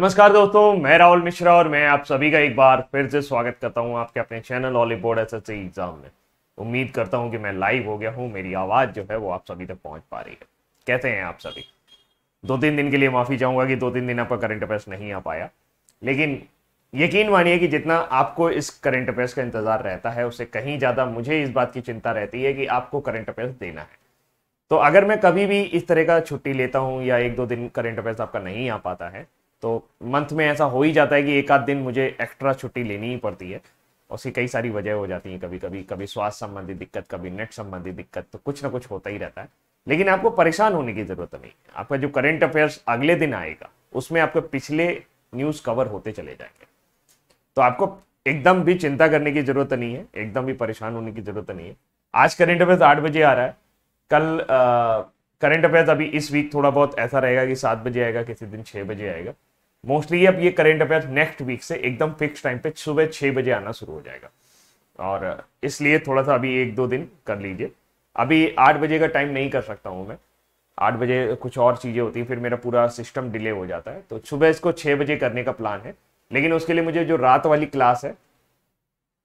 नमस्कार दोस्तों मैं राहुल मिश्रा और मैं आप सभी का एक बार फिर से स्वागत करता हूं आपके अपने channel Oliveboard S exam में उम्मीद करता हूं कि मैं लाइव हो गया हूं मेरी आवाज़ जो है वो आप सभी तक पहुंच पा रही है कहते हैं आप सभी दो तीन दिन के लिए माफ़ी चाहूँगा कि दो तीन दिन आपका करंट अफेयर्स नहीं आ पाया लेकिन यकीन मानिए कि जितना आपको इस करंट अफेयर्स का इंतज़ार रहता है उससे कहीं ज़्यादा मुझे इस बात की चिंता रहती है कि आपको करंट अफेयर्स देना है तो अगर मैं कभी भी इस तरह का छुट्टी लेता हूँ या एक दो दिन करंट अफेयर्स आपका नहीं आ पाता है तो मंथ में ऐसा हो ही जाता है कि एक आध दिन मुझे एक्स्ट्रा छुट्टी लेनी ही पड़ती है उसकी कई सारी वजह हो जाती हैं कभी कभी कभी स्वास्थ्य संबंधी दिक्कत कभी नेट संबंधी दिक्कत तो कुछ ना कुछ होता ही रहता है लेकिन आपको परेशान होने की जरूरत नहीं आपका जो करेंट अफेयर्स अगले दिन आएगा उसमें आपके पिछले न्यूज कवर होते चले जाएंगे तो आपको एकदम भी चिंता करने की जरूरत नहीं है एकदम भी परेशान होने की जरूरत नहीं है आज करेंट अफेयर्स आठ बजे आ रहा है कल करेंट अफेयर्स अभी इस वीक थोड़ा बहुत ऐसा रहेगा कि सात बजे आएगा किसी दिन छह बजे आएगा मोस्टली अब ये करेंट अफेयर नेक्स्ट वीक से एकदम फिक्स टाइम पे सुबह छः बजे आना शुरू हो जाएगा और uh, इसलिए थोड़ा सा अभी एक दो दिन कर लीजिए अभी आठ बजे का टाइम नहीं कर सकता हूँ मैं आठ बजे कुछ और चीज़ें होती फिर मेरा पूरा सिस्टम डिले हो जाता है तो सुबह इसको छः बजे करने का प्लान है लेकिन उसके लिए मुझे जो रात वाली क्लास है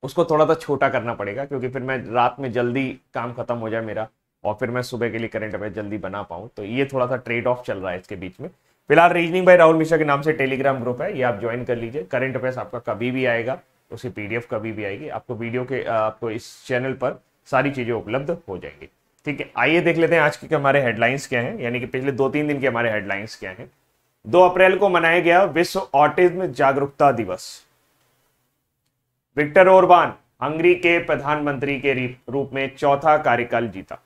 उसको थोड़ा सा छोटा करना पड़ेगा क्योंकि फिर मैं रात में जल्दी काम खत्म हो जाए मेरा और फिर मैं सुबह के लिए करेंट अफेयर जल्दी बना पाऊँ तो ये थोड़ा सा ट्रेड ऑफ चल रहा है इसके बीच में फिलहाल रीजनिंग बाय राहुल मिश्रा के नाम से टेलीग्राम ग्रुप है ये आप ज्वाइन कर लीजिए करंट अफेयर्स आपका कभी भी आएगा उसकी पीडीएफ कभी भी आएगी आपको वीडियो के आपको इस चैनल पर सारी चीज़ें उपलब्ध हो जाएंगी ठीक है आइए देख लेते हैं आज के हमारे हेडलाइंस क्या हैं यानी कि पिछले दो तीन दिन के हमारे हेडलाइंस क्या हैं दो अप्रैल को मनाया गया विश्व ऑटिज्म जागरूकता दिवस विक्टर ओरबान हंगरी के प्रधानमंत्री के रूप में चौथा कार्यकाल जीता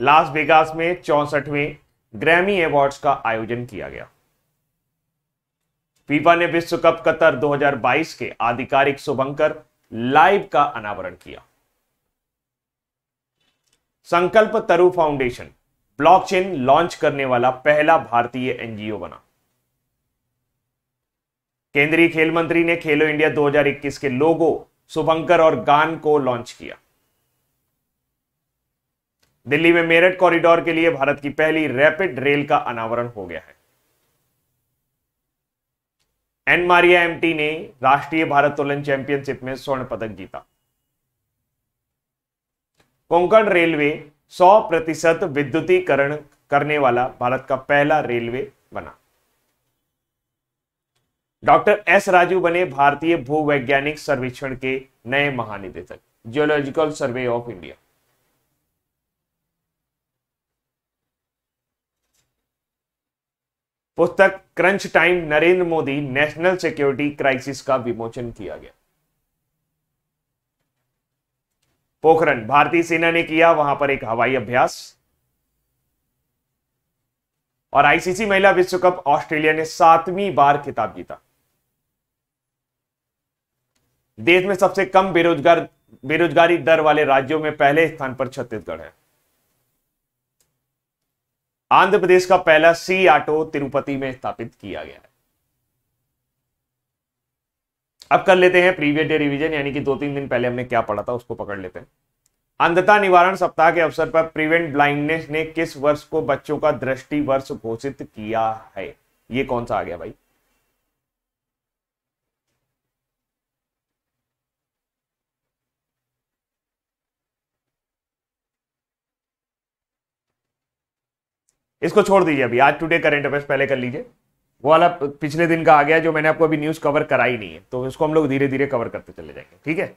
लास वेगास में चौसठवें ग्रैमी अवार्ड्स का आयोजन किया गया फीफा ने विश्व कप कतर 2022 के आधिकारिक शुभंकर लाइव का अनावरण किया संकल्प तरु फाउंडेशन ब्लॉकचेन लॉन्च करने वाला पहला भारतीय एनजीओ बना केंद्रीय खेल मंत्री ने खेलो इंडिया 2021 के लोगो शुभंकर और गान को लॉन्च किया दिल्ली में मेरठ कॉरिडोर के लिए भारत की पहली रैपिड रेल का अनावरण हो गया है एन मारिया एमटी ने राष्ट्रीय भारत्तोलन चैंपियनशिप में स्वर्ण पदक जीता कोंकण रेलवे 100 प्रतिशत विद्युतीकरण करने वाला भारत का पहला रेलवे बना डॉक्टर एस राजू बने भारतीय भूवैज्ञानिक सर्वेक्षण के नए महानिदेशक जियोलॉजिकल सर्वे ऑफ इंडिया पुस्तक crunch time Narendra Modi national security crisis का विमोचन किया गया पोखरण भारतीय सेना ने किया वहां पर एक हवाई अभ्यास और आईसीसी महिला विश्व कप ऑस्ट्रेलिया ने सातवीं बार खिताब जीता देश में सबसे कम बेरोजगार बेरोजगारी दर वाले राज्यों में पहले स्थान पर छत्तीसगढ़ है आंध्र प्रदेश का पहला सी ऑटो तिरुपति में स्थापित किया गया है अब कर लेते हैं प्रीवियस डे रिवीजन यानी कि दो तीन दिन पहले हमने क्या पढ़ा था उसको पकड़ लेते हैं अंधता निवारण सप्ताह के अवसर पर प्रिवेंट ब्लाइंडनेस ने किस वर्ष को बच्चों का दृष्टि वर्ष घोषित किया है ये कौन सा आ गया भाई इसको छोड़ दीजिए अभी आज टुडे करेंट अफेयर्स पहले कर लीजिए वो वाला पिछले दिन का आ गया जो मैंने आपको अभी न्यूज़ कवर कराई नहीं है तो उसको हम लोग धीरे धीरे कवर करते चले जाएंगे ठीक है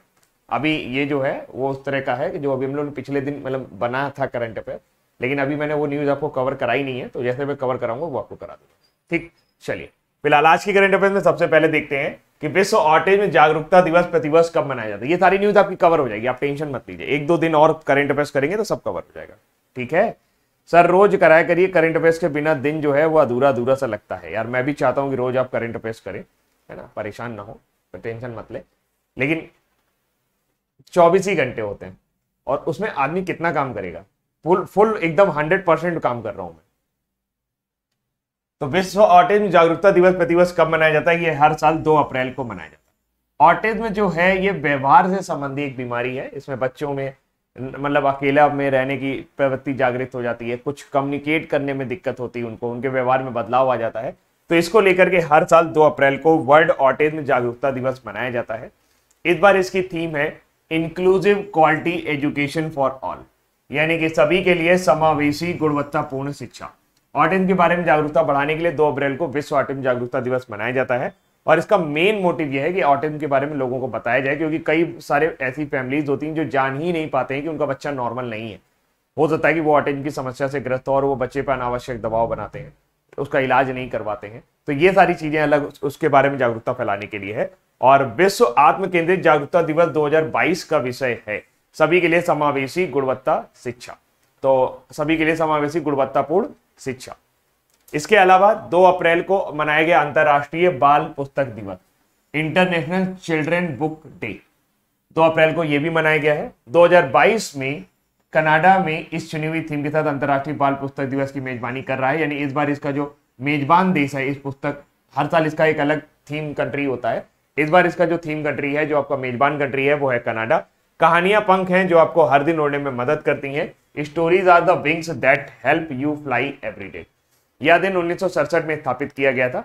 अभी ये जो है वो उस तरह का है कि जो अभी हम लोग पिछले दिन मतलब बना था करंट अफेयर लेकिन अभी मैंने वो न्यूज़ आपको कवर कराई नहीं है तो जैसे मैं कवर कराऊंगा वो आपको करा दूंगा ठीक चलिए फिलहाल आज की करंट अफेयर में सबसे पहले देखते हैं कि विश्व में जागरूकता दिवस प्रतिवर्ष कब मनाया जाता है ये सारी न्यूज़ आपकी कवर हो जाएगी आप टेंशन मत लीजिए एक दो दिन और करंट अफेयर्स करेंगे तो सब कवर हो जाएगा ठीक है सर रोज कराया करिए करंट अफेयर्स के बिना दिन जो है वो अधूरा अधूरा सा लगता है यार मैं भी चाहता हूँ कि रोज आप करंट अफेयर्स करें है ना परेशान ना हो तो टेंशन मत ले लेकिन चौबीस ही घंटे होते हैं और उसमें आदमी कितना काम करेगा फुल फुल एकदम हंड्रेड परसेंट काम कर रहा हूं मैं तो विश्व ऑटिज्म जागरूकता दिवस प्रतिवर्ष कब मनाया जाता है ये हर साल दो अप्रैल को मनाया जाता है ऑटिज्म जो है ये व्यवहार से संबंधी एक बीमारी है इसमें बच्चों में मतलब अकेला में रहने की प्रवृत्ति जागृत हो जाती है कुछ कम्युनिकेट करने में दिक्कत होती है उनको उनके व्यवहार में बदलाव आ जाता है तो इसको लेकर के हर साल 2 अप्रैल को वर्ल्ड ऑटिज्म जागरूकता दिवस मनाया जाता है इस बार इसकी थीम है inclusive quality education for all यानी कि सभी के लिए समावेशी गुणवत्तापूर्ण शिक्षा ऑटिज्म के बारे में जागरूकता बढ़ाने के लिए 2 अप्रैल को विश्व ऑटिज्म जागरूकता दिवस मनाया जाता है और इसका मेन मोटिव यह है कि ऑटिज्म के बारे में लोगों को बताया जाए क्योंकि कई सारे ऐसी फैमिलीज होती हैं जो जान ही नहीं पाते हैं कि उनका बच्चा नॉर्मल नहीं है हो सकता है कि वो ऑटिज्म की समस्या से ग्रस्त हो और वो बच्चे पर अनावश्यक दबाव बनाते हैं तो उसका इलाज नहीं करवाते हैं तो ये सारी चीजें अलग उसके बारे में जागरूकता फैलाने के लिए है और विश्व आत्म केंद्रित जागरूकता दिवस 2022 का विषय है सभी के लिए समावेशी गुणवत्ता शिक्षा तो सभी के लिए समावेशी गुणवत्तापूर्ण शिक्षा इसके अलावा 2 अप्रैल को मनाया गया अंतर्राष्ट्रीय बाल पुस्तक दिवस इंटरनेशनल चिल्ड्रन बुक डे 2 अप्रैल को यह भी मनाया गया है 2022 में कनाडा में इस चुनी हुई थीम के साथ अंतर्राष्ट्रीय बाल पुस्तक दिवस की मेजबानी कर रहा है यानी इस बार इसका जो मेजबान देश है इस पुस्तक हर साल इसका एक अलग थीम कंट्री होता है इस बार इसका जो थीम कंट्री है जो आपका मेजबान कंट्री है वो है कनाडा कहानियां पंख हैं जो आपको हर दिन उड़ने में मदद करती हैं stories are the wings that help you fly every यह दिन उन्नीस में स्थापित किया गया था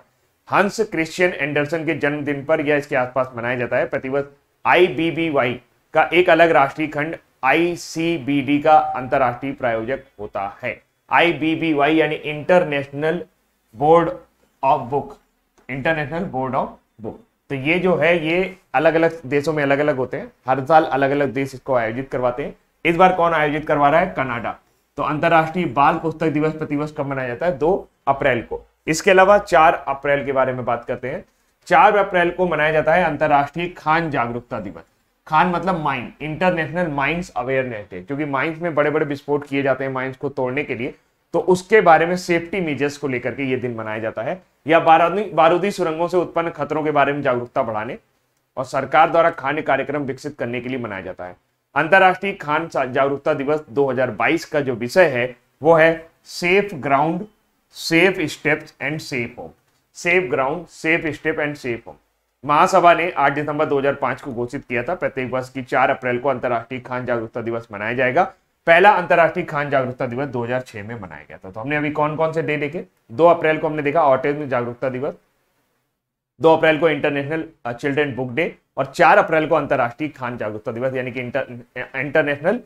हंस क्रिश्चियन एंडरसन के जन्मदिन पर यह इसके आसपास मनाया जाता है प्रतिवर्ष आई का एक अलग राष्ट्रीय खंड आई का अंतर्राष्ट्रीय प्रायोजक होता है आई यानी international board of book international board of book तो ये जो है ये अलग अलग देशों में अलग अलग होते हैं हर साल अलग अलग देश इसको आयोजित करवाते हैं इस बार कौन आयोजित करवा रहा है कनाडा तो अंतर्राष्ट्रीय बाल पुस्तक दिवस प्रतिवर्ष कब मनाया जाता है दो अप्रैल को इसके अलावा चार अप्रैल के बारे में बात करते हैं चार अप्रैल को मनाया जाता है अंतर्राष्ट्रीय खान जागरूकता दिवस खान मतलब mind international mind awareness day क्योंकि माइंस में बड़े बड़े विस्फोट किए जाते हैं माइंस को तोड़ने के लिए तो उसके बारे में सेफ्टी मेजर्स को लेकर के ये दिन मनाया जाता है या बारूदी बारूदी सुरंगों से उत्पन्न खतरों के बारे में जागरूकता बढ़ाने और सरकार द्वारा खान कार्यक्रम विकसित करने के लिए मनाया जाता है अंतर्राष्ट्रीय खान जागरूकता दिवस 2022 का जो विषय है वो है safe ground safe steps and safe home safe ground safe step and safe home महासभा ने 8 दिसंबर 2005 को घोषित किया था प्रत्येक वर्ष की 4 अप्रैल को अंतर्राष्ट्रीय खान जागरूकता दिवस मनाया जाएगा पहला अंतर्राष्ट्रीय खान जागरूकता दिवस 2006 में मनाया गया था तो हमने अभी कौन कौन से डे दे देखे 2 अप्रैल को हमने देखा ऑटिज्म जागरूकता दिवस 2 अप्रैल को इंटरनेशनल चिल्ड्रेन बुक डे और चार अप्रैल को अंतर्राष्ट्रीय खान जागरूकता दिवस यानी कि international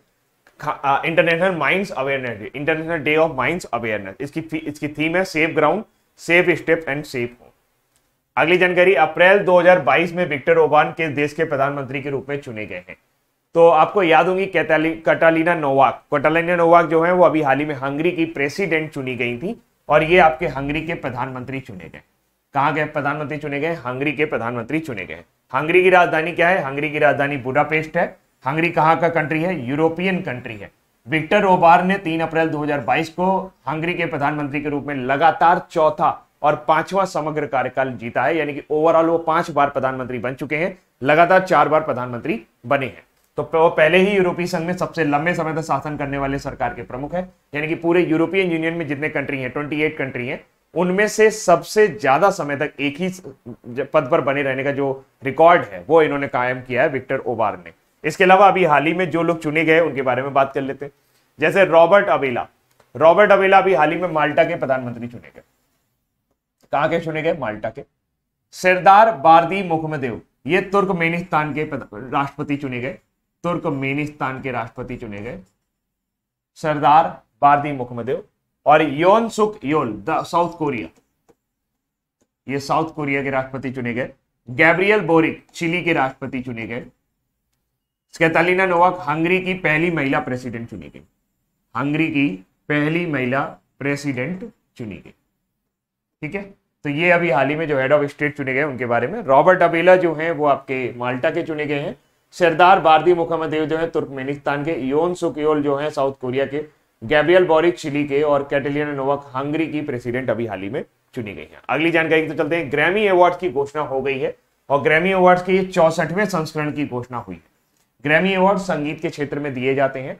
international mines awareness day international day of mind awareness इसकी इसकी थीम है safe ground safe step and safe home अगली जानकारी अप्रैल 2022 में विक्टर ओबान के देश के प्रधानमंत्री के रूप में चुने गए हैं तो आपको याद होंगी कटालीना नोवाक कटालीना नोवाक जो है वो अभी हाल ही में हंगरी की प्रेसिडेंट चुनी गई थी और ये आपके हंगरी के प्रधानमंत्री चुने गए कहा गए प्रधानमंत्री चुने गए हंगरी के प्रधानमंत्री चुने गए हंगरी की राजधानी क्या है हंगरी की राजधानी बुडापेस्ट है हंगरी कहाँ का कंट्री है यूरोपियन कंट्री है विक्टर ओबार ने 3 अप्रैल 2022 को हंगरी के प्रधानमंत्री के रूप में लगातार चौथा और पांचवा समग्र कार्यकाल जीता है यानी कि ओवरऑल वो पांच बार प्रधानमंत्री बन चुके हैं लगातार चार बार प्रधानमंत्री बने हैं तो वो पहले ही यूरोपीय संघ में सबसे लंबे समय तक शासन करने वाले सरकार के प्रमुख है यानी कि पूरे यूरोपियन यूनियन में जितने कंट्री हैं 28 कंट्री हैं उनमें से सबसे ज्यादा समय तक एक ही पद पर बने रहने का जो रिकॉर्ड है वो इन्होंने कायम किया है विक्टर ओबार ने इसके अलावा अभी हाल ही में जो लोग चुने गए उनके बारे में बात कर लेते जैसे रॉबर्ट अबेला रॉबर्ट अबेला अभी हाल ही में माल्टा के प्रधानमंत्री चुने गए कहा के चुने गए माल्टा के सरदार बारदी मुखमदेव ये तुर्कमेनिस्तान के राष्ट्रपति चुने गए तुर्कमेनिस्तान के राष्ट्रपति चुने गए सरदार बारदी मुखमदेव और Yoon Suk Yeol the South Korea ये साउथ कोरिया के राष्ट्रपति चुने गए गैब्रियल बोरिक चिली के राष्ट्रपति चुने गए स्केतालीना नोवाक हंगरी की पहली महिला प्रेसिडेंट चुनी गई हंगरी की पहली महिला प्रेसिडेंट चुनी गई ठीक है तो ये अभी हाल ही में जो हेड ऑफ स्टेट चुने गए उनके बारे में रॉबर्ट अबेला जो है वो आपके माल्टा के चुने गए हैं सरदार बारदी मुखमदेव जो है तुर्कमेनिस्तान के योन सुकियोल जो है साउथ कोरिया के गैब्रियल बोरिक चिली के और कैटेलियन नोवक हंगरी की प्रेसिडेंट अभी हाल ही में चुनी गई है अगली जानकारी की तो चलते हैं ग्रैमी अवार्ड की घोषणा हो गई है और ग्रैमी अवार्ड के चौसठवें संस्करण की घोषणा हुई है ग्रैमी अवार्ड संगीत के क्षेत्र में दिए जाते हैं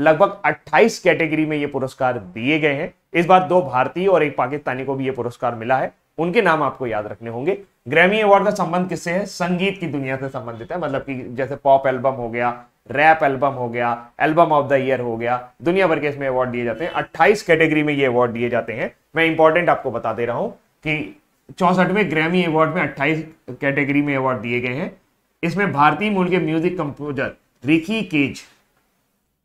लगभग 28 कैटेगरी में ये पुरस्कार दिए गए हैं इस बार दो भारतीय और एक पाकिस्तानी को भी ये पुरस्कार मिला है उनके नाम आपको याद रखने होंगे ग्रैमी अवार्ड का संबंध किससे है संगीत की दुनिया से संबंधित है मतलब कि जैसे पॉप एल्बम हो गया रैप एल्बम हो गया एल्बम ऑफ द ईयर हो गया दुनिया भर के इसमें अवार्ड दिए जाते हैं 28 कैटेगरी में ये अवार्ड दिए जाते हैं मैं इंपॉर्टेंट आपको बता दे रहा हूं कि चौसठवें ग्रैमी अवार्ड में 28 कैटेगरी में अवार्ड दिए गए हैं इसमें भारतीय मूल के म्यूजिक कंपोजर रिकी केज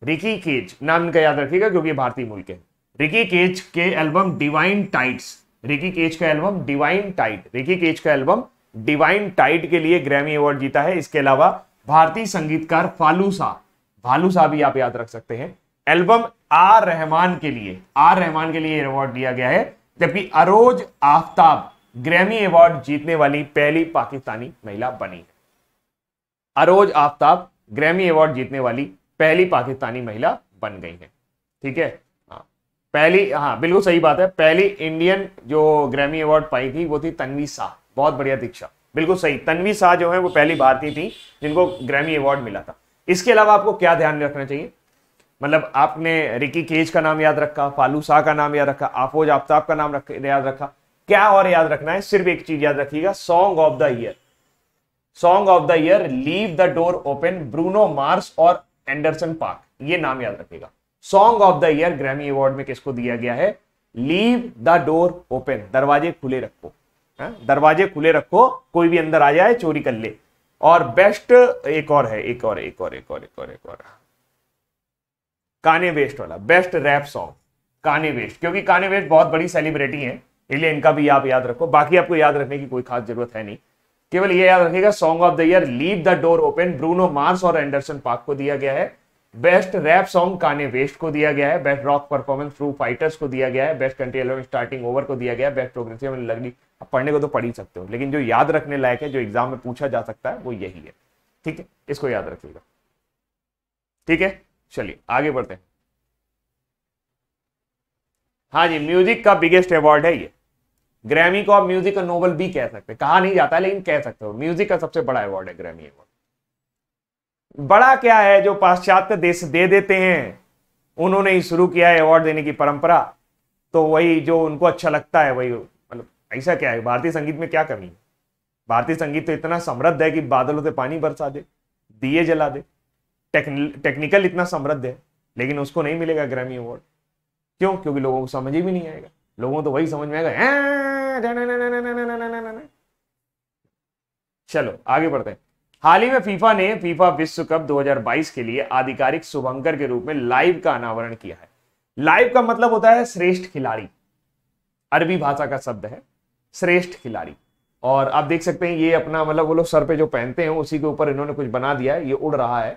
रिकी केज नाम इनका याद रखिएगा क्योंकि भारतीय मूल के रिकी केज के album divine tides Ricky Kej का album divine tide Ricky Kej का एल्बम डिवाइन टाइट के लिए ग्रैमी अवार्ड जीता है इसके अलावा भारतीय संगीतकार फालू शाह भालू शाह भी आप याद रख सकते हैं एल्बम आर रहमान के लिए आर रहमान के लिए अवार्ड दिया गया है जबकि अरोज आफ्ताब ग्रैमी अवार्ड जीतने वाली पहली पाकिस्तानी महिला बनी है अरोज आफ्ताब ग्रैमी अवार्ड जीतने वाली पहली पाकिस्तानी महिला बन गई है ठीक है हाँ। पहली हाँ बिल्कुल सही बात है पहली इंडियन जो ग्रैमी अवार्ड पाई थी वो थी तन्वी शाह बहुत बढ़िया दीक्षा बिल्कुल सही तनवी शाह जो है वो पहली भारतीय थी जिनको ग्रैमी अवार्ड मिला था इसके अलावा आपको क्या ध्यान में रखना चाहिए मतलब आपने रिकी केज का नाम याद रखा फालू शाह का नाम याद रखा आफोज आफ्ताब का नाम रख, याद रखा क्या और याद रखना है सिर्फ एक चीज याद रखिएगा song of the year song of the year leave the door open Bruno Mars और एंडरसन पार्क ये नाम याद रखिएगा song of the year Grammy award में किसको दिया गया है लीव द डोर ओपन दरवाजे खुले रखो हाँ, दरवाजे खुले रखो कोई भी अंदर आ जाए चोरी कर ले और बेस्ट एक और है एक और एक और एक और एक और एक और काने वेस्ट वाला best rap song Kanye West क्योंकि काने वेस्ट बहुत बड़ी सेलिब्रिटी है इसलिए इनका भी आप याद रखो बाकी आपको याद रखने की कोई खास जरूरत है नहीं केवल ये याद रखेगा song of the year leave the door open Bruno Mars और एंडरसन पार्क को दिया गया है best rap song Kanye West को दिया गया है बेस्ट रॉक परफॉर्मेंस थ्रू फाइटर्स को दिया गया है best country album starting over को दिया गया है बेस्ट प्रोग्रेसिव में लगनी आप पढ़ने को तो पढ़ ही सकते हो लेकिन जो याद रखने लायक है जो एग्जाम में पूछा जा सकता है वो यही है ठीक है इसको याद रखिएगा ठीक है चलिए आगे बढ़ते हैं हाँ जी म्यूजिक का बिगेस्ट अवार्ड है ये ग्रैमी को आप म्यूजिक का नोवल भी कह सकते हैं कहा नहीं जाता है लेकिन कह सकते हो म्यूजिक का सबसे बड़ा अवार्ड है ग्रैमी अवार्ड बड़ा क्या है जो पाश्चात्य देश दे देते हैं उन्होंने ही शुरू किया है अवार्ड देने की परंपरा तो वही जो उनको अच्छा लगता है वही मतलब ऐसा क्या है भारतीय संगीत में क्या कमी है भारतीय संगीत तो इतना समृद्ध है कि बादलों से पानी बरसा दे दिए जला दे टेक्निकल इतना समृद्ध है लेकिन उसको नहीं मिलेगा ग्रामी अवार्ड क्यों क्योंकि लोगों को समझ ही भी नहीं आएगा लोगों तो वही समझ में आएगा चलो आगे बढ़ते हैं हाल ही में फीफा ने फीफा विश्व कप 2022 के लिए आधिकारिक शुभंकर के रूप में लाइव का अनावरण किया है लाइव का मतलब होता है श्रेष्ठ खिलाड़ी अरबी भाषा का शब्द है श्रेष्ठ खिलाड़ी और आप देख सकते हैं ये अपना मतलब वो लोग सर पे जो पहनते हैं उसी के ऊपर इन्होंने कुछ बना दिया है ये उड़ रहा है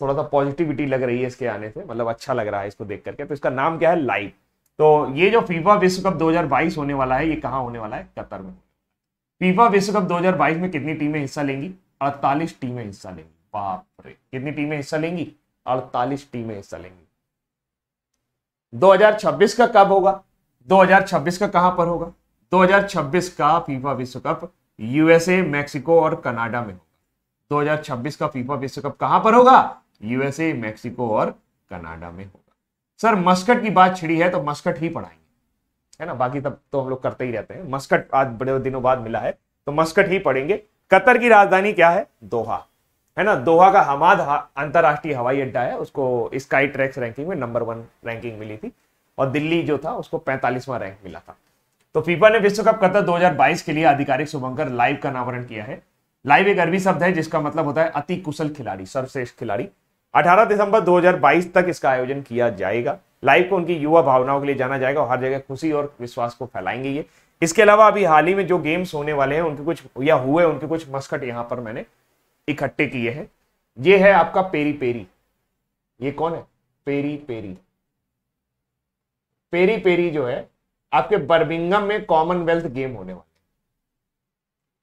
थोड़ा सा पॉजिटिविटी लग रही है इसके आने से मतलब अच्छा लग रहा है इसको देख करके तो इसका नाम क्या है लाइव तो ये जो फीफा विश्व कप 2022 होने वाला है ये कहाँ होने वाला है कतर में फीफा विश्व कप 2022 में कितनी टीमें हिस्सा लेंगी अड़तालीस टीमें हिस्सा लेंगी बाप रे कितनी टीमें हिस्सा लेंगी अड़तालीस टीमें हिस्सा लेंगी 2026 का कब होगा 2026 का कहां पर होगा 2026 का फीफा विश्व कप यूएसए मैक्सिको और कनाडा में होगा 2026 का फीफा विश्व कप कहां पर होगा यूएसए मैक्सिको और कनाडा में होगा सर मस्कट की बात छिड़ी है तो मस्कट ही पढ़ाएंगे है ना बाकी तब तो हम लोग करते ही रहते हैं मस्कट आज बड़े दिनों बाद मिला है तो मस्कट ही पढ़ेंगे कतर की राजधानी क्या है दोहा है ना दोहा का हमाद अंतरराष्ट्रीय हवाई अड्डा है उसको स्काई ट्रैक्स रैंकिंग में नंबर वन रैंकिंग मिली थी और दिल्ली जो था उसको पैंतालीसवां रैंक मिला था तो फीफा ने विश्व कप कतर 2022 के लिए आधिकारिक शुभंकर लाइव का अनावरण किया है लाइव एक अरबी शब्द है जिसका मतलब होता है अति कुशल खिलाड़ी सर्वश्रेष्ठ खिलाड़ी 18 दिसंबर 2022 तक इसका आयोजन किया जाएगा लाइव को उनकी युवा भावनाओं के लिए जाना जाएगा और हर जगह खुशी और विश्वास को फैलाएंगे ये इसके अलावा अभी हाल ही में जो गेम्स होने वाले हैं उनके कुछ या हुए उनके कुछ मस्कट यहाँ पर मैंने इकट्ठे किए हैं ये है आपका पेरी पेरी ये कौन है पेरी पेरी पेरी पेरी जो है आपके बर्मिंगम में कॉमनवेल्थ गेम होने वाले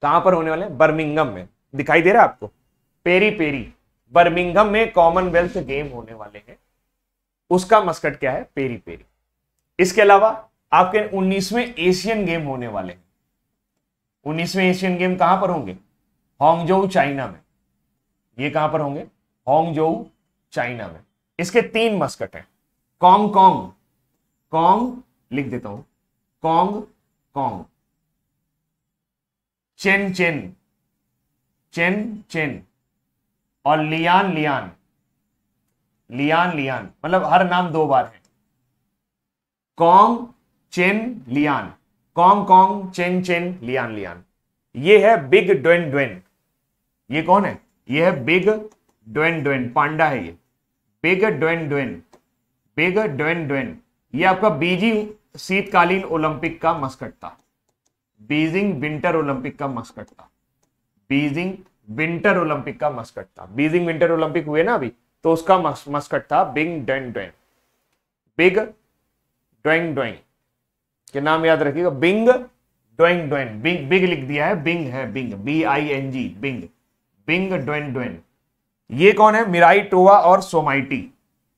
कहां पर होने वाले हैं बर्मिंगम में दिखाई दे रहा है आपको पेरी पेरी बर्मिंगम में कॉमनवेल्थ गेम होने वाले हैं उसका मस्कट क्या है पेरी पेरी इसके अलावा आपके 19वें एशियन गेम होने वाले 19वें एशियन गेम कहां पर होंगे होंगजोऊ चाइना में ये कहां पर होंगे होंगजोऊ चाइना में इसके तीन मस्कट हैं कॉन्ग कॉन्ग कॉन्ग लिख देता हूं Cong Cong Chen Chen Chen Chen और लियान लियान लियान लियान मतलब हर नाम दो बार है Cong Chen Lian Cong Cong Chen Chen Lian Lian ये है बिग ड्वेन ड्वेन ये कौन है ये है बिग ड्वेन ड्वेन पांडा है ये big Dwen Dwen big Dwen Dwen ये आपका बीजी शीतकालीन ओलंपिक का मस्कट था बीजिंग विंटर ओलंपिक का मस्कट था बीजिंग विंटर ओलंपिक का मस्कट था बीजिंग विंटर ओलंपिक हुए ना अभी तो उसका मस्कट था big Dwen Dwen big Dwen Dwen कि नाम याद रखिएगा Bing Dwen Dwen Bing big लिख दिया है बिंग है Bing B I N G Bing Bing Dwen Dwen ये कौन है मिराई टोवा और सोमाइटी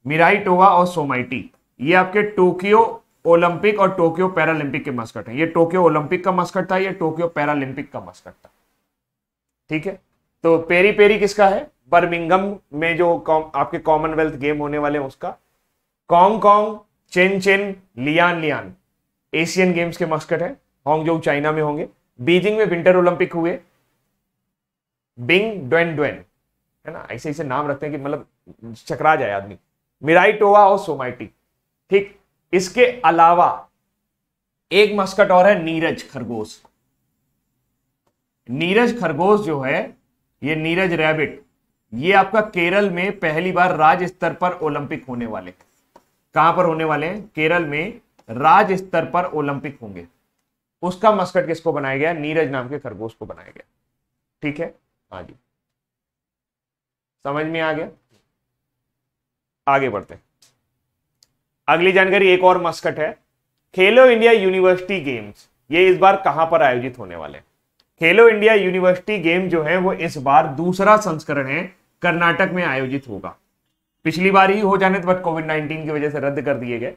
मिराई टोवा और सोमाइटी ये आपके टोक्यो ओलंपिक और टोक्यो पैरालंपिक के मस्कट है ये टोक्यो ओलंपिक का मस्कट था ये टोक्यो पैरालंपिक का मस्कट था ठीक है तो पेरी पेरी किसका है बर्मिंगम में जो कौम, आपके कॉमनवेल्थ गेम होने वाले हैं उसका Cong Cong Chen Chen Lian Lian Asian games के मस्कट है हॉन्गजोंग चाइना में होंगे बीजिंग में विंटर ओलंपिक हुए बिंग ड्वेन ड्वेन है ना ऐसे ऐसे नाम रखते हैं कि मतलब चकरा जाए आदमी मिराई टोवा और सोमाइटी ठीक इसके अलावा एक मस्कट और है नीरज खरगोश नीरज खरगोश जो है ये नीरज रैबिट ये आपका केरल में पहली बार राज्य स्तर पर ओलंपिक होने वाले कहां पर होने वाले हैं केरल में राज्य स्तर पर ओलंपिक होंगे उसका मस्कट किसको बनाया गया नीरज नाम के खरगोश को बनाया गया ठीक है हाँ जी समझ में आ गया आगे बढ़ते हैं अगली जानकारी एक और मस्कट है खेलो इंडिया यूनिवर्सिटी गेम्स ये इस बार कहां पर आयोजित होने वाले हैं खेलो इंडिया यूनिवर्सिटी गेम जो है वो इस बार दूसरा संस्करण है कर्नाटक में आयोजित होगा पिछली बार ही हो जाने तो बट कोविड 19 की वजह से रद्द कर दिए गए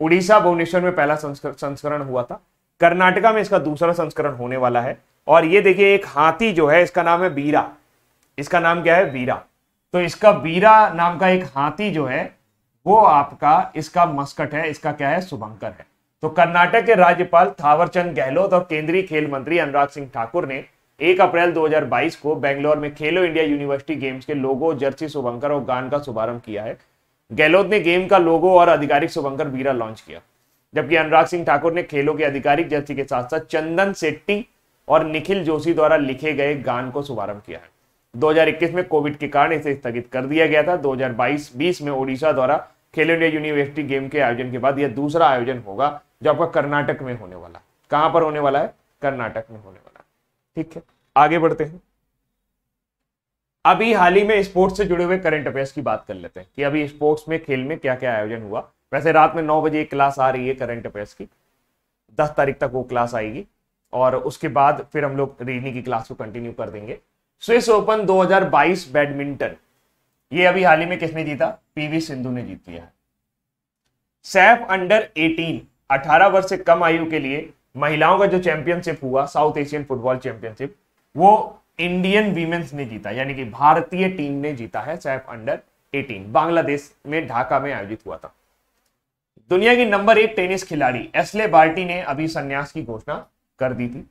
उड़ीसा भुवनेश्वर में पहला संस्करण हुआ था कर्नाटका में इसका दूसरा संस्करण होने वाला है और ये देखिए एक हाथी जो है इसका नाम है बीरा इसका नाम क्या है बीरा तो इसका बीरा नाम का एक हाथी जो है वो आपका इसका मस्कट है इसका क्या है शुभंकर है तो कर्नाटक के राज्यपाल थावरचंद गहलोत और केंद्रीय खेल मंत्री अनुराग सिंह ठाकुर ने 1 अप्रैल 2022 को बेंगलोर में खेलो इंडिया यूनिवर्सिटी गेम्स के लोगो जर्सी शुभंकर और गान का शुभारंभ किया है गहलोत ने गेम का लोगो और आधिकारिक शुभंकर बीरा लॉन्च किया जबकि अनुराग सिंह ठाकुर ने खेलों के आधिकारिक जर्सी के साथ साथ चंदन सेट्टी और निखिल जोशी द्वारा लिखे गए गान को शुभारंभ किया है 2021 में कोविड के कारण इसे स्थगित कर दिया गया था 2022-20 में ओडिशा द्वारा खेलो इंडिया यूनिवर्सिटी गेम के आयोजन के बाद यह दूसरा आयोजन होगा जो आपका कर्नाटक में होने वाला कहां पर होने वाला है कर्नाटक में होने वाला ठीक है आगे बढ़ते हैं अभी हाल ही में स्पोर्ट्स से जुड़े हुए करंट अफेयर्स की बात कर लेते हैं कि अभी स्पोर्ट्स में खेल में क्या क्या आयोजन हुआ वैसे रात में नौ बजे एक क्लास आ रही है करंट अफेयर्स की दस तारीख तक वो क्लास आएगी और उसके बाद फिर हम लोग रीजनिंग की क्लास को कंटिन्यू कर देंगे स्विस ओपन 2022 बैडमिंटन ये अभी हाल ही में किसने जीता पीवी सिंधु ने जीत लिया सैफ अंडर 18 18 वर्ष से कम आयु के लिए महिलाओं का जो चैंपियनशिप हुआ साउथ एशियन फुटबॉल चैंपियनशिप वो इंडियन वीमेन्स ने जीता यानी कि भारतीय टीम ने जीता है सैफ अंडर 18 बांग्लादेश में ढाका में आयोजित हुआ था दुनिया की नंबर एक टेनिस खिलाड़ी एसले बार्टी ने अभी संन्यास की घोषणा कर दी थी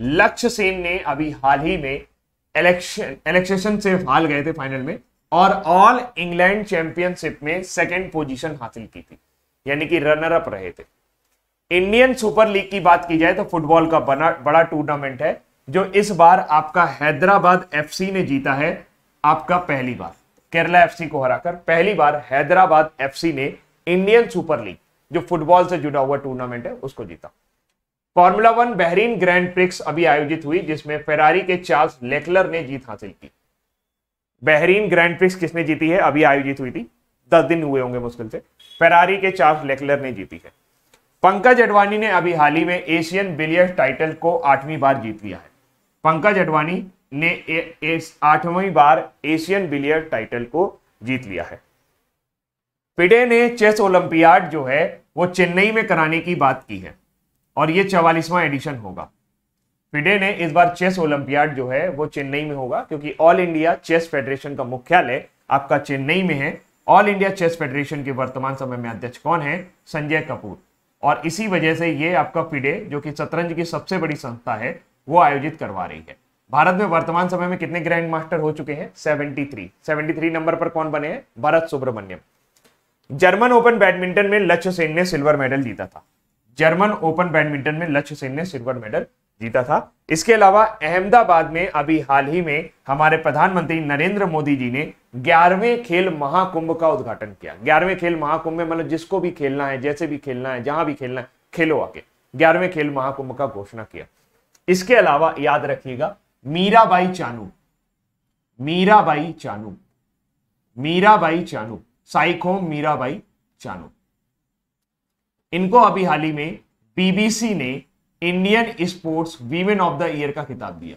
लक्ष्य सेन ने अभी हाल ही में इलेक्शन इलेक्शन से हाल गए थे फाइनल में और ऑल इंग्लैंड चैंपियनशिप में सेकेंड पोजिशन हासिल की थी यानी कि रनर अप रहे थे इंडियन सुपर लीग की बात की जाए तो फुटबॉल का बना बड़ा टूर्नामेंट है जो इस बार आपका हैदराबाद एफसी ने जीता है आपका पहली बार केरला एफसी को हराकर पहली बार हैदराबाद एफसी ने इंडियन सुपर लीग जो फुटबॉल से जुड़ा हुआ टूर्नामेंट है उसको जीता Formula One Bahrain Grand Prix अभी आयोजित हुई जिसमें फेरारी के चार्ल्स लेकलर ने जीत हासिल की बहरीन ग्रैंड प्रिक्स किसने जीती है अभी आयोजित हुई थी दस दिन हुए होंगे मुश्किल से फेरारी के चार्ल्स लेकलर ने जीती है पंकज अडवाणी ने अभी हाल ही में एशियन बिलियर्स टाइटल को आठवीं बार जीत लिया है पंकज अडवाणी ने आठवीं बार एशियन बिलियर टाइटल को जीत लिया है पिडे ने चेस ओलंपियाड जो है वो चेन्नई में कराने की बात की है और ये चवालीसवां एडिशन होगा फिडे ने इस बार चेस ओलंपियाड जो है वो चेन्नई में होगा क्योंकि ऑल इंडिया चेस फेडरेशन का मुख्यालय आपका चेन्नई में है ऑल इंडिया चेस फेडरेशन के वर्तमान समय में अध्यक्ष कौन है संजय कपूर और इसी वजह से ये आपका फिडे जो कि शतरंज की सबसे बड़ी संस्था है वो आयोजित करवा रही है भारत में वर्तमान समय में कितने ग्रैंड मास्टर हो चुके हैं 73 73 नंबर पर कौन बने हैं Bharat Subramaniyam German Open badminton में लक्ष्य सेन ने सिल्वर मेडल जीता था जर्मन ओपन बैडमिंटन में लक्ष्य सेन ने सिल्वर मेडल जीता था इसके अलावा अहमदाबाद में अभी हाल ही में हमारे प्रधानमंत्री नरेंद्र मोदी जी ने ग्यारहवें खेल महाकुंभ का उद्घाटन किया ग्यारहवें खेल महाकुंभ में मतलब जिसको भी खेलना है जैसे भी खेलना है जहां भी खेलना है खेलो आके ग्यारहवें खेल महाकुंभ का घोषणा किया इसके अलावा याद रखिएगा मीराबाई चानू मीराबाई चानू मीराबाई चानू साइकोम मीराबाई चानू इनको अभी हाल ही में बीबीसी ने Indian sports women of the year का खिताब दिया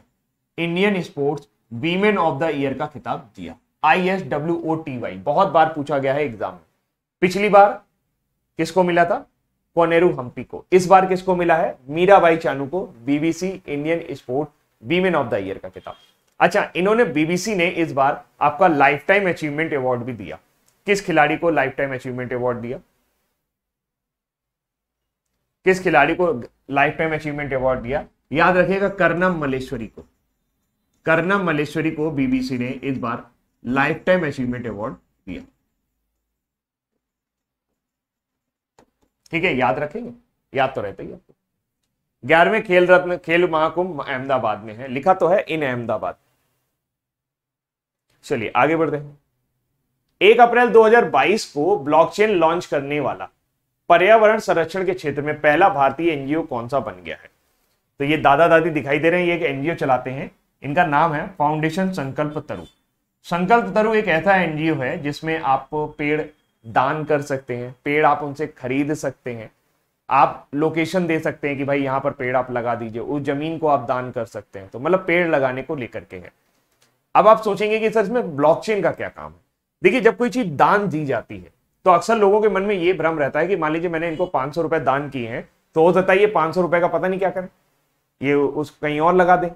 Indian sports women of the year का खिताब दिया I S W O T Y बहुत बार पूछा गया है एग्जाम में पिछली बार किसको मिला था कोनेरू हम्पी को इस बार किसको मिला है मीराबाई चानू को BBC Indian sport women of the year का किताब अच्छा इन्होंने बीबीसी ने इस बार आपका लाइफ टाइम अचीवमेंट अवार्ड भी दिया किस खिलाड़ी को लाइफ टाइम अचीवमेंट अवार्ड दिया किस खिलाड़ी को लाइफ टाइम अचीवमेंट अवार्ड दिया याद रखिएगा कर्णम मलेश्वरी को कर्णम मलेश्वरी को बीबीसी ने इस बार लाइफ टाइम अचीवमेंट अवार्ड दिया ठीक है याद रखेंगे याद तो रहता ही ग्यारहवें खेल रत्न खेल महाकुंभ अहमदाबाद में है लिखा तो है इन अहमदाबाद चलिए आगे बढ़ते हैं एक अप्रैल 2022 को ब्लॉकचेन लॉन्च करने वाला पर्यावरण संरक्षण के क्षेत्र में पहला भारतीय एनजीओ कौन सा बन गया है तो ये दादा दादी दिखाई दे रहे हैं ये एक एनजीओ चलाते हैं इनका नाम है फाउंडेशन संकल्प तरु संकल्प तरु एक ऐसा एनजीओ है जिसमें आप पेड़ दान कर सकते हैं पेड़ आप उनसे खरीद सकते हैं आप लोकेशन दे सकते हैं कि भाई यहाँ पर पेड़ आप लगा दीजिए उस जमीन को आप दान कर सकते हैं तो मतलब पेड़ लगाने को लेकर के है अब आप सोचेंगे कि सर इसमें ब्लॉकचेन का क्या काम है देखिए जब कोई चीज दान दी जाती है तो अक्सर लोगों के मन में ये भ्रम रहता है कि मान लीजिए मैंने इनको पांच सौ रुपए दान किए हैं तो हो सकता है ये पांच सौ रुपए का पता नहीं क्या करें ये उस कहीं और लगा दें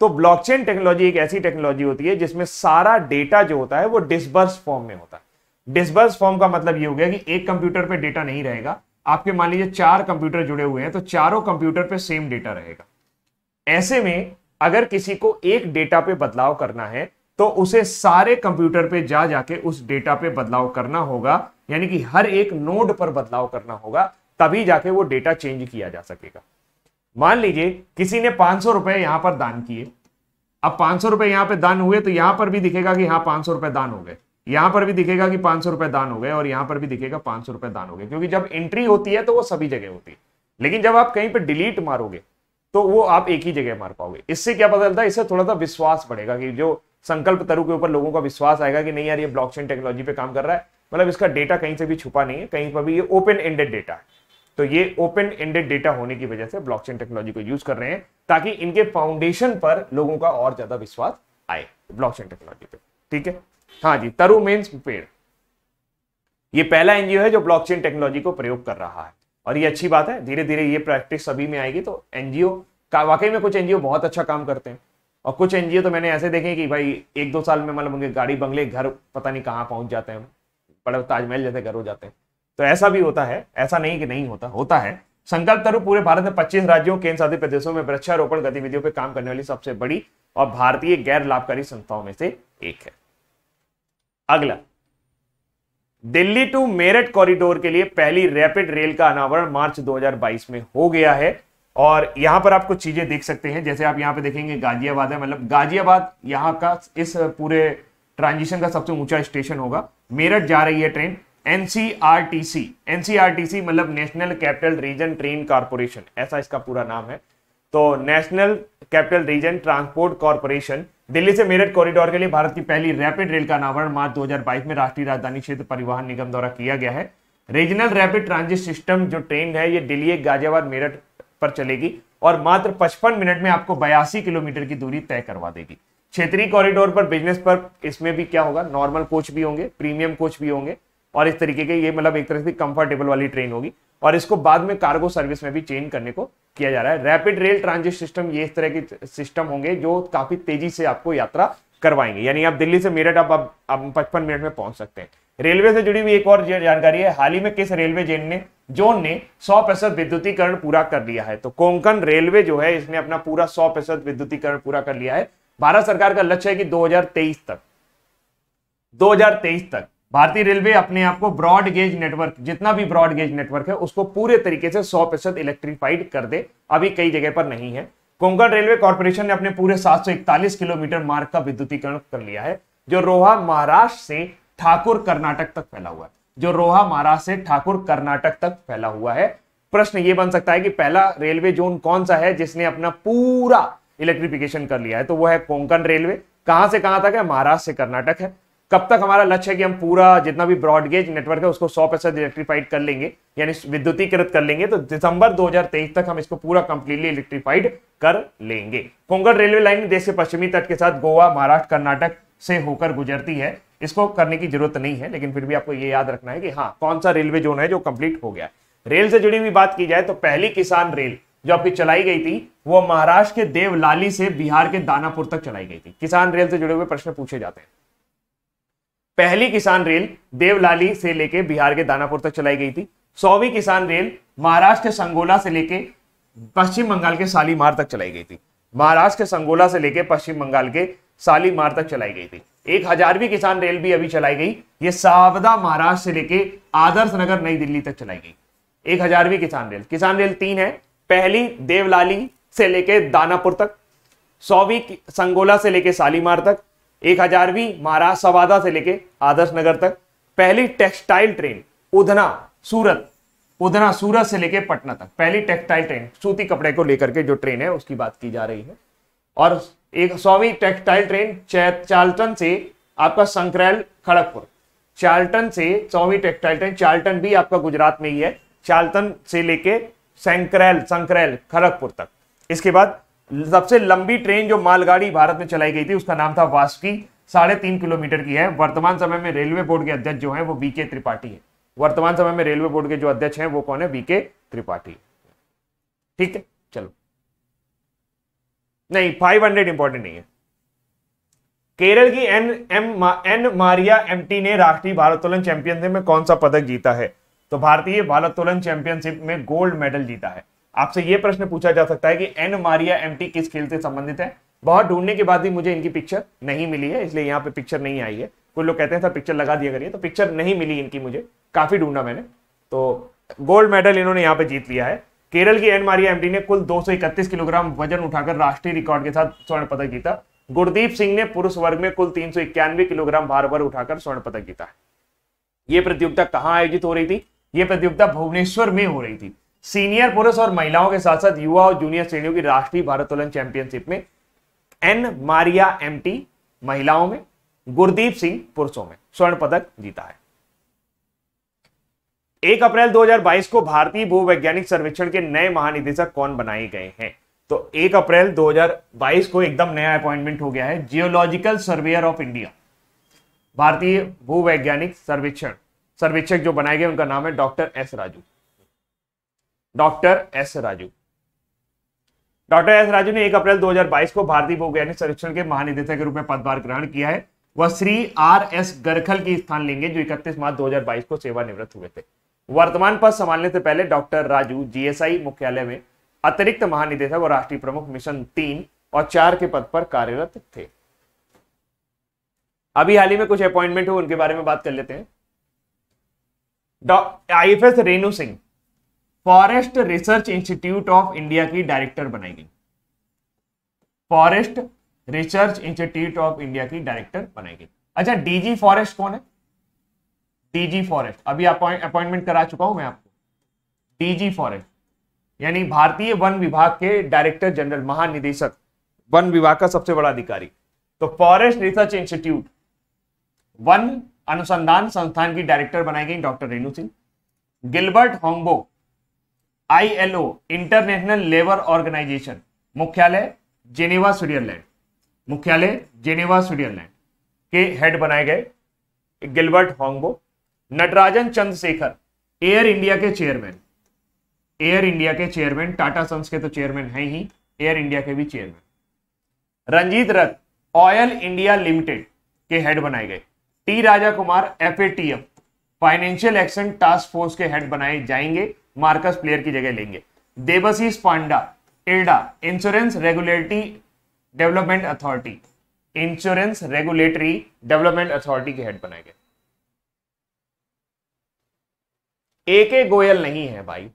तो ब्लॉकचेन टेक्नोलॉजी एक ऐसी टेक्नोलॉजी होती है जिसमें सारा डेटा जो होता है वो डिसबर्स फॉर्म में होता है डिसबर्स फॉर्म का मतलब ये हो गया कि एक कंप्यूटर पे डेटा नहीं रहेगा आपके मान लीजिए चार कंप्यूटर जुड़े हुए हैं तो चारों कंप्यूटर पे सेम डेटा रहेगा ऐसे में अगर किसी को एक डेटा पे बदलाव करना है तो उसे सारे कंप्यूटर पे जा जाके उस डेटा पे बदलाव करना होगा यानी कि हर एक नोड पर बदलाव करना होगा तभी जाके वो डेटा चेंज किया जा सकेगा मान लीजिए किसी ने पांच सौ रुपए यहां पर दान किए अब पांच सौ रुपए यहां पर दान हुए तो यहां पर भी दिखेगा कि हाँ पांच सौ रुपए दान हो गए यहां पर भी दिखेगा कि पांच सौ रुपए दान हो गए और यहां पर भी दिखेगा पांच सौ रुपए दान हो गए क्योंकि जब एंट्री होती है तो वो सभी जगह होती है लेकिन जब आप कहीं पर डिलीट मारोगे तो वो आप एक ही जगह मार पाओगे इससे क्या पता चलता है इससे थोड़ा सा विश्वास बढ़ेगा कि जो संकल्प तरु के ऊपर लोगों का विश्वास आएगा कि नहीं यार ये ब्लॉकचेन टेक्नोलॉजी पे काम कर रहा है मतलब इसका डेटा कहीं से भी छुपा नहीं है कहीं पर भी ये ओपन एंडेड डेटा है तो ये ओपन एंडेड डेटा होने की वजह से ब्लॉकचेन टेक्नोलॉजी को यूज कर रहे हैं ताकि इनके फाउंडेशन पर लोगों का और ज्यादा विश्वास आए ब्लॉकचेन टेक्नोलॉजी पे ठीक है हाँ जी तरु मीन्स पेड़ ये पहला एनजीओ है जो ब्लॉकचेन टेक्नोलॉजी को प्रयोग कर रहा है और ये अच्छी बात है धीरे धीरे ये प्रैक्टिस सभी में आएगी तो एनजीओ का वाकई में कुछ एनजीओ बहुत अच्छा काम करते हैं और कुछ एनजीओ तो मैंने ऐसे देखे कि भाई एक दो साल में मतलब उनके गाड़ी बंगले घर पता नहीं कहाँ पहुंच जाते हैं बड़े ताजमहल जैसे घर हो जाते हैं तो ऐसा भी होता है ऐसा नहीं कि नहीं होता होता है संकल्प तरु पूरे भारत में पच्चीस राज्यों केंद्र शासित प्रदेशों में वृक्षारोपण गतिविधियों पर काम करने वाली सबसे बड़ी और भारतीय गैर लाभकारी संस्थाओं में से एक है अगला दिल्ली टू मेरठ कॉरिडोर के लिए पहली रैपिड रेल का अनावरण मार्च 2022 में हो गया है और यहां पर आप कुछ चीजें देख सकते हैं जैसे आप यहां पर देखेंगे गाजियाबाद है मतलब गाजियाबाद यहां का इस पूरे ट्रांजिशन का सबसे ऊंचा स्टेशन होगा मेरठ जा रही है ट्रेन एनसीआरटीसी एनसीआरटीसी मतलब national capital region train corporation ऐसा इसका पूरा नाम है तो national capital region transport corporation Delhi से मेरठ कॉरिडोर के लिए भारत की पहली रैपिड रेल का अनावरण मार्च 2022 में राष्ट्रीय राजधानी क्षेत्र परिवहन निगम द्वारा किया गया है रीजनल रैपिड ट्रांजिट सिस्टम जो ट्रेन है ये दिल्ली गाजियाबाद मेरठ पर चलेगी और मात्र पचपन मिनट में आपको बयासी किलोमीटर की दूरी तय करवा देगी क्षेत्रीय कॉरिडोर पर बिजनेस पर इसमें भी क्या होगा नॉर्मल कोच भी होंगे प्रीमियम कोच भी होंगे और इस तरीके के ये मतलब एक तरह से कंफर्टेबल वाली ट्रेन होगी और इसको बाद में कार्गो सर्विस में भी चेंज करने को किया जा रहा है रैपिड रेल ट्रांजिट सिस्टम ये इस तरह के सिस्टम होंगे जो काफी तेजी से आपको यात्रा करवाएंगे यानी आप दिल्ली से मेरठ आप पचपन मिनट में पहुंच सकते हैं रेलवे से जुड़ी हुई एक और जानकारी है हाल ही में किस रेलवे जेन ने जोन ने 100 प्रतिशत विद्युतीकरण पूरा कर लिया है तो कोंकण रेलवे जो है इसने अपना पूरा 100 प्रतिशत विद्युतीकरण पूरा कर लिया है भारत सरकार का लक्ष्य है कि 2023 तक 2023 तक भारतीय रेलवे अपने आप को ब्रॉड गेज नेटवर्क जितना भी ब्रॉड गेज नेटवर्क है उसको पूरे तरीके से 100 प्रतिशत इलेक्ट्रीफाइड कर दे अभी कई जगह पर नहीं है कोंकण रेलवे कॉरपोरेशन ने अपने पूरे 741 किलोमीटर मार्ग का विद्युतीकरण कर लिया है जो रोहा महाराष्ट्र से ठाकुर कर्नाटक तक फैला हुआ है जो रोहा महाराष्ट्र से ठाकुर कर्नाटक तक फैला हुआ है प्रश्न ये बन सकता है कि पहला रेलवे जोन कौन सा है जिसने अपना पूरा इलेक्ट्रिफिकेशन कर लिया है तो वो है कोंकण रेलवे कहां से कहां तक है महाराष्ट्र से कर्नाटक है कब तक हमारा लक्ष्य है कि हम पूरा जितना भी ब्रॉडगेज नेटवर्क है उसको सौ परसेंट इलेक्ट्रीफाइड कर लेंगे यानी विद्युतीकृत कर लेंगे तो दिसंबर 2023 तक हम इसको पूरा कंप्लीटली इलेक्ट्रीफाइड कर लेंगे कोंगड़ रेलवे लाइन देश के पश्चिमी तट के साथ गोवा महाराष्ट्र कर्नाटक से होकर गुजरती है इसको करने की जरूरत नहीं है लेकिन फिर भी आपको ये याद रखना है कि हाँ कौन सा रेलवे जोन है जो कंप्लीट हो गया रेल से जुड़ी हुई बात की जाए तो पहली किसान रेल जो आपकी चलाई गई थी वो महाराष्ट्र के देवलाली से बिहार के दानापुर तक चलाई गई थी किसान रेल से जुड़े हुए प्रश्न पूछे जाते हैं पहली किसान रेल देवलाली से लेके बिहार के दानापुर तक चलाई गई थी सौवीं किसान रेल महाराष्ट्र के संगोला से लेके पश्चिम बंगाल के सालीमार तक चलाई गई थी महाराष्ट्र के संगोला से लेके पश्चिम बंगाल के सालीमार तक चलाई गई थी एक हजारवीं किसान रेल भी अभी चलाई गई ये सावदा महाराष्ट्र से लेके आदर्श नगर नई दिल्ली तक चलाई गई एक हजारवीं किसान रेल किसान रेल तीन है पहली देवलाली से लेके दानापुर तक सौवीं संगोला से लेके सालीमार तक एक हजारवीं महाराष्ट्र सवादा से लेके आदर्श नगर तक पहली टेक्सटाइल ट्रेन उधना सूरत उधना सूरत से लेके पटना तक पहली टेक्सटाइल ट्रेन सूती कपड़े को लेकर के जो ट्रेन है उसकी बात की जा रही है और एक सौवीं टेक्सटाइल ट्रेन चाल्टन से आपका संक्रैल खड़गपुर चाल्टन से सौवीं टेक्सटाइल ट्रेन चाल्टन भी आपका गुजरात में ही है चाल्टन से लेके संक्रैल संक्रैल खड़गपुर तक इसके बाद सबसे लंबी ट्रेन जो मालगाड़ी भारत में चलाई गई थी उसका नाम था वास्की साढ़े तीन किलोमीटर की है वर्तमान समय में रेलवे बोर्ड के अध्यक्ष जो है वो बीके त्रिपाठी है वर्तमान समय में रेलवे बोर्ड के जो अध्यक्ष हैं वो कौन है बीके त्रिपाठी ठीक है चलो नहीं फाइव हंड्रेड इंपॉर्टेंट नहीं है केरल की N M N Maria T ने राष्ट्रीय भारोत्तोलन चैंपियनशिप में कौन सा पदक जीता है तो भारतीय भारोत्तोलन चैंपियनशिप में गोल्ड मेडल जीता है आपसे ये प्रश्न पूछा जा सकता है कि एन मारिया एम किस खेल से संबंधित है बहुत ढूंढने के बाद भी मुझे इनकी पिक्चर नहीं मिली है इसलिए यहाँ पे पिक्चर नहीं आई है कुछ लोग कहते हैं सर पिक्चर लगा दिया करिए तो पिक्चर नहीं मिली इनकी मुझे काफी ढूंढा मैंने तो गोल्ड मेडल इन्होंने यहाँ पे जीत लिया है केरल की एन मारिया एमटी ने कुल दो किलोग्राम वजन उठाकर राष्ट्रीय रिकॉर्ड के साथ स्वर्ण पदक जीता गुरदीप सिंह ने पुरुष वर्ग में कुल तीन किलोग्राम बार बार उठाकर स्वर्ण पदक जीता है ये प्रतियोगिता कहाँ आयोजित हो रही थी ये प्रतियोगिता भुवनेश्वर में हो रही थी सीनियर पुरुष और महिलाओं के साथ साथ युवा और जूनियर श्रेणियों की राष्ट्रीय भारोत्तोलन चैंपियनशिप में एन मारिया एमटी महिलाओं में गुरदीप सिंह पुरुषों में स्वर्ण पदक जीता है एक अप्रैल 2022 को भारतीय भूवैज्ञानिक सर्वेक्षण के नए महानिदेशक कौन बनाए गए हैं तो एक अप्रैल 2022 को एकदम नया अपॉइंटमेंट हो गया है जियोलॉजिकल सर्वेयर ऑफ इंडिया भारतीय भूवैज्ञानिक सर्वेक्षण सर्वेक्षक जो बनाए गए उनका नाम है doctor S Raju doctor S Raju doctor S Raju ने 1 अप्रैल 2022 को भारतीय भौगोलिक सर्वेक्षण के महानिदेशक के रूप में पदभार ग्रहण किया है वह श्री आर एस गरखल की स्थान लेंगे जो 31 मार्च 2022 को सेवानिवृत्त हुए थे वर्तमान पद संभालने से पहले डॉक्टर राजू जीएसआई मुख्यालय में अतिरिक्त महानिदेशक और राष्ट्रीय प्रमुख मिशन तीन और चार के पद पर कार्यरत थे अभी हाल ही में कुछ अपॉइंटमेंट हुए उनके बारे में बात कर लेते हैं I F S Renu Singh forest research institute of India की डायरेक्टर बनाई गई forest research institute of India की डायरेक्टर बनाई गई अच्छा डीजी फॉरेस्ट कौन है डीजी फॉरेस्ट अभी अपॉइंटमेंट करा चुका हूं मैं आपको डीजी फॉरेस्ट यानी भारतीय वन विभाग के डायरेक्टर जनरल महानिदेशक वन विभाग का सबसे बड़ा अधिकारी तो फॉरेस्ट रिसर्च इंस्टीट्यूट वन अनुसंधान संस्थान की डायरेक्टर बनाई गई doctor Renu Singh Gilbert Houngbo ILO international labour organisation मुख्यालय जेनेवा स्विट्जरलैंड मुख्यालय जेनेवा स्विट्जरलैंड के हेड बनाए गए Gilbert Houngbo Natarajan Chandrasekhar Air India के चेयरमैन एयर इंडिया के चेयरमैन टाटा सन्स के तो चेयरमैन है ही एयर इंडिया के भी chairman Ranjit Rath Oil India limited के हेड बनाए गए T Raja Kumar F financial action task force के हेड बनाए जाएंगे मार्कस प्लेयर की जगह लेंगे देवसीस पांडा इल्डा insurance regulatory development authority insurance regulatory development authority के हेड बनाए गए ए के गोयल नहीं है भाई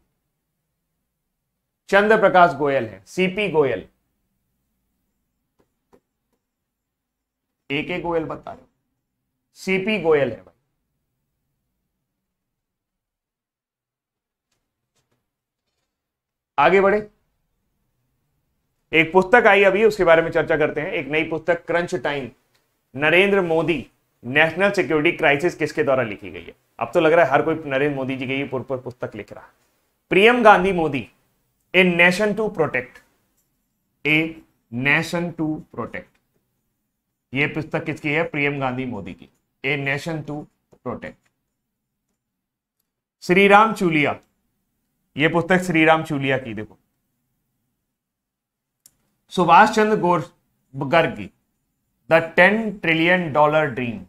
चंद्र प्रकाश गोयल है सीपी गोयल ए के गोयल बता रहे सीपी गोयल है भाई आगे बढ़े एक पुस्तक आई अभी उसके बारे में चर्चा करते हैं एक नई पुस्तक crunch time Narendra Modi national security crisis किसके द्वारा लिखी गई है अब तो लग रहा है हर कोई नरेंद्र मोदी जी के पूर्व पर पुस्तक लिख रहा है Priyam Gandhi Modi a nation to protect a nation to protect ये पुस्तक किसकी है प्रियम गांधी मोदी की a nation to protect Sriram Chaulia ये पुस्तक श्रीराम चूलिया की देखो सुभाष चंद्र गोर गर्ग की the ten trillion dollar dream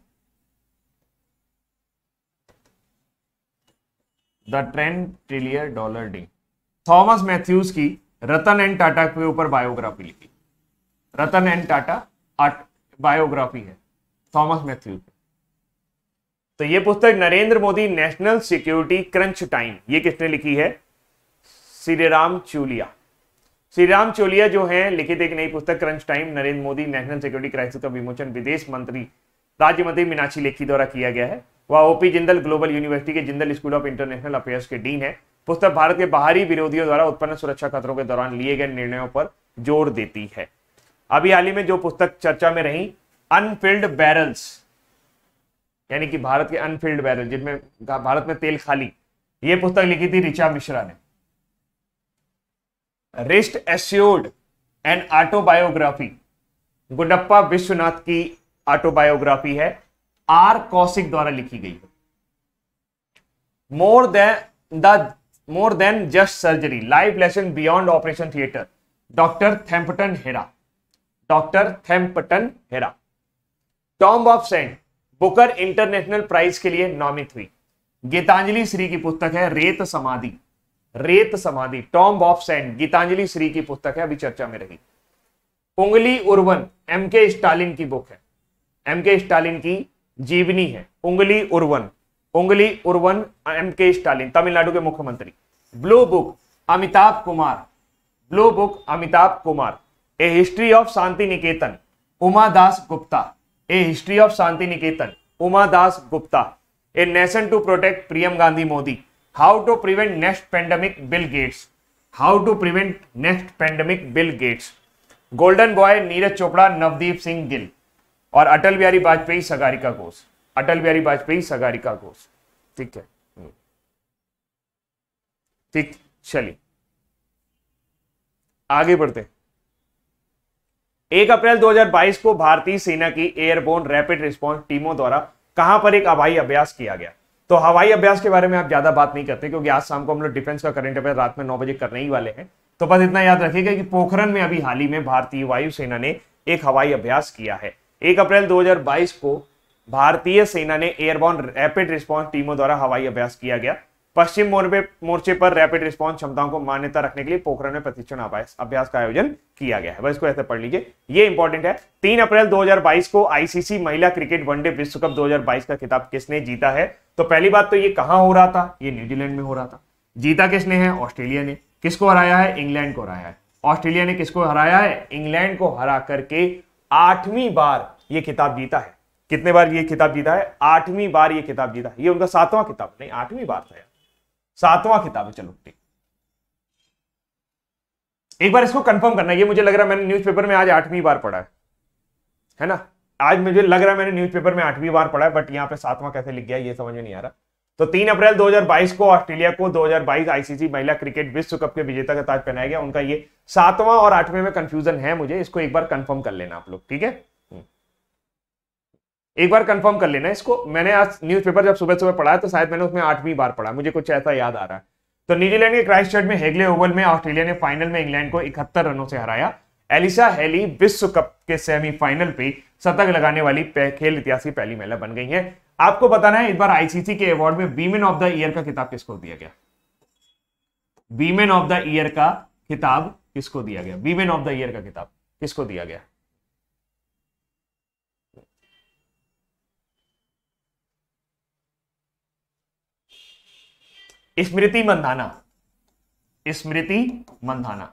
the ten trillion dollar dream Thomas Mathews की रतन एंड टाटा के ऊपर बायोग्राफी लिखी रतन एंड टाटा आट बायोग्राफी है थॉमस मैथ्यूज तो ये पुस्तक Narendra Modi national security crunch time ये किसने लिखी है श्रीराम चूलिया श्रीराम चोलिया जो है लिखित एक नई पुस्तक crunch time Narendra Modi national security crisis का विमोचन विदेश मंत्री राज्य मंत्री मीनाक्षी लेखी द्वारा किया गया है वह ओपी जिंदल ग्लोबल यूनिवर्सिटी के Jindal school of international affairs के डीन है पुस्तक भारत के बाहरी विरोधियों द्वारा उत्पन्न सुरक्षा खतरों के दौरान लिए गए निर्णयों पर जोर देती है अभी हाल ही में जो पुस्तक चर्चा में रही अनफिल्ड बैरल्स यानी कि भारत के अनफिल्ड बैरल जिसमें भारत में तेल खाली ये पुस्तक लिखी थी ऋचा मिश्रा ने rest assured and autobiography Gundappa Vishwanath की ऑटोबायोग्राफी है आर कौशिक द्वारा लिखी गई है more than the more than just surgery life lesson beyond operation theatre doctor Tehemton हेरा डॉक्टर थेम्पटन हेरा tomb of sand Booker international prize के लिए नॉमित हुई गीतांजलि श्री की पुस्तक है रेत Samadhi Ret Samadhi tomb of sand Geetanjali Shree की पुस्तक है अभी चर्चा में रही उंगली उर्वन एम के स्टालिन की बुक है एम के स्टालिन की जीवनी है उंगली उर्वन उंगली उर्वन एम के स्टालिन तमिलनाडु के मुख्यमंत्री blue book Amitabh Kumar blue book Amitabh Kumar a history of Shanti Niketan Uma Das Gupta a history of Shanti Niketan Uma Das Gupta a nation to protect Priyam Gandhi Modi how to prevent next pandemic Bill Gates how to prevent next pandemic Bill Gates golden boy Neeraj Chopra Navdeep Singh Gill और अटल बिहारी वाजपेयी सगारिका घोष अटल बिहारी वाजपेयी सगारिका घोष ठीक है हम्म। ठीक चलिए आगे बढ़ते एक अप्रैल 2022 को भारतीय सेना की एयरबोन रैपिड रिस्पांस टीमों द्वारा कहां पर एक अभाई अभ्यास किया गया तो हवाई अभ्यास के बारे में आप ज्यादा बात नहीं करते क्योंकि आज शाम को हम लोग डिफेंस का करंट अफेयर रात में नौ बजे करने ही वाले हैं तो बस इतना याद रखिएगा कि पोखरण में अभी हाल ही में भारतीय वायुसेना ने एक हवाई अभ्यास किया है एक अप्रैल दो को भारतीय सेना ने एयरबॉन रैपिड रिस्पॉन्स टीमों द्वारा हवाई अभ्यास किया गया पश्चिम मोर्चे मोर्चे पर रैपिड रिस्पॉन्स क्षमताओं को मान्यता रखने के लिए पोखरण में प्रशिक्षण अभ्यास का आयोजन किया गया है बस इसको ऐसे पढ़ लीजिए ये इंपॉर्टेंट है तीन अप्रैल 2022 को आईसीसी महिला क्रिकेट वनडे विश्व कप 2022 का खिताब किसने जीता है तो पहली बात तो ये कहां हो रहा था ये न्यूजीलैंड में हो रहा था जीता किसने है ऑस्ट्रेलिया ने किसको हराया है इंग्लैंड को हराया है ऑस्ट्रेलिया ने किसको हराया है इंग्लैंड को हरा करके आठवीं बार ये खिताब जीता है कितने बार ये खिताब जीता है आठवीं बार ये खिताब जीता है ये उनका सातवां खिताब नहीं आठवीं बार था सातवां खिताब है चलो ठीक एक बार इसको कंफर्म करना ये मुझे लग रहा है मैंने न्यूज़पेपर में आज आठवीं बार पढ़ा है है ना आज मुझे लग रहा है मैंने न्यूज़पेपर में आठवीं बार पढ़ा है बट यहाँ पे सातवां कैसे लिख गया ये समझ में नहीं आ रहा तो तीन अप्रैल 2022 को ऑस्ट्रेलिया को 2022 आईसीसी महिला क्रिकेट विश्व कप के विजेता का ताज पहनाया गया उनका ये सातवां और आठवें में कंफ्यूजन है मुझे इसको एक बार कंफर्म कर लेना आप लोग ठीक है एक बार कंफर्म कर लेना इसको मैंने आज न्यूज़पेपर जब सुबह सुबह पढ़ा तो शायद मैंने उसमें आठवीं बार पढ़ा मुझे कुछ ऐसा याद आ रहा है तो न्यूजीलैंड के क्राइस्ट चर्च में हेगले ओवल में ऑस्ट्रेलिया ने फाइनल में इंग्लैंड को इकहत्तर रनों से हराया एलिशा हेली विश्व कप के सेमीफाइनल पे शतक लगाने वाली खेल इतिहास की पहली महिला बन गई है आपको बताना है इस बार आईसीसी के अवार्ड में वीमेन ऑफ द ईयर का किताब किसको दिया गया वीमेन ऑफ द ईयर का किताब किसको दिया गया वीमेन ऑफ द ईयर का किताब किसको दिया गया स्मृति मंधाना स्मृति मंधाना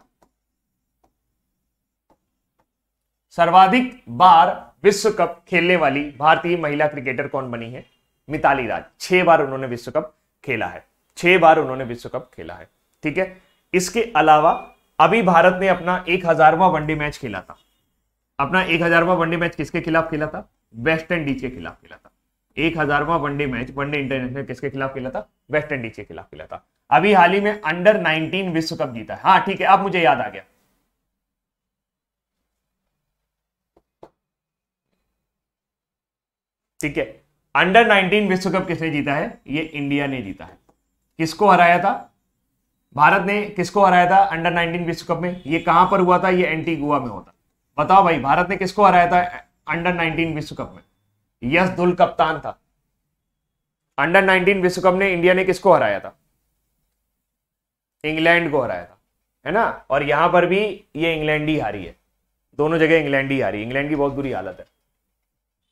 सर्वाधिक बार विश्व कप खेलने वाली भारतीय महिला क्रिकेटर कौन बनी है मिताली राज छह बार उन्होंने विश्व कप खेला है छह बार उन्होंने विश्व कप खेला है ठीक है इसके अलावा अभी भारत ने अपना एक हजारवा वनडे मैच खेला था अपना एक हजारवा वनडे मैच किसके खिलाफ खेला था वेस्ट इंडीज के खिलाफ खेला था एक हजारवा वनडे मैच वनडे इंटरनेशनल किसके खिलाफ खेला था वेस्ट इंडीज के खिलाफ खेला था अभी हाल ही में अंडर 19 विश्व कप जीता है हाँ ठीक है अब मुझे याद आ गया ठीक है अंडर 19 विश्व कप किसने जीता है ये इंडिया ने जीता है किसको हराया था भारत ने किसको हराया था अंडर 19 विश्व कप में ये कहां पर हुआ था ये एंटीगुआ में होता बताओ भाई भारत ने किसको हराया था अंडर 19 विश्व कप में यसदुल कप्तान था अंडर 19 विश्व कप में इंडिया ने किसको हराया था इंग्लैंड को हराया था है ना और यहां पर भी ये इंग्लैंड ही हारी है दोनों जगह इंग्लैंड ही हारी इंग्लैंड की बहुत बुरी हालत है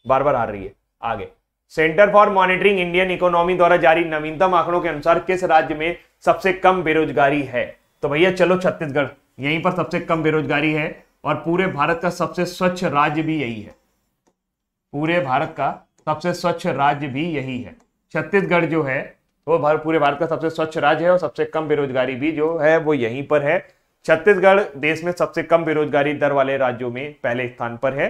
बार बार हार रही है आगे centre for monitoring Indian economy द्वारा जारी नवीनतम आंकड़ों के अनुसार किस राज्य में सबसे कम बेरोजगारी है तो भैया चलो छत्तीसगढ़ यहीं पर सबसे कम बेरोजगारी है और पूरे भारत का सबसे स्वच्छ राज्य भी यही है पूरे भारत का सबसे स्वच्छ राज्य भी यही है छत्तीसगढ़ जो है वो भार, पूरे भारत का सबसे स्वच्छ राज्य है और सबसे कम बेरोजगारी भी जो है वो यहीं पर है छत्तीसगढ़ देश में सबसे कम बेरोजगारी दर वाले राज्यों में पहले स्थान पर है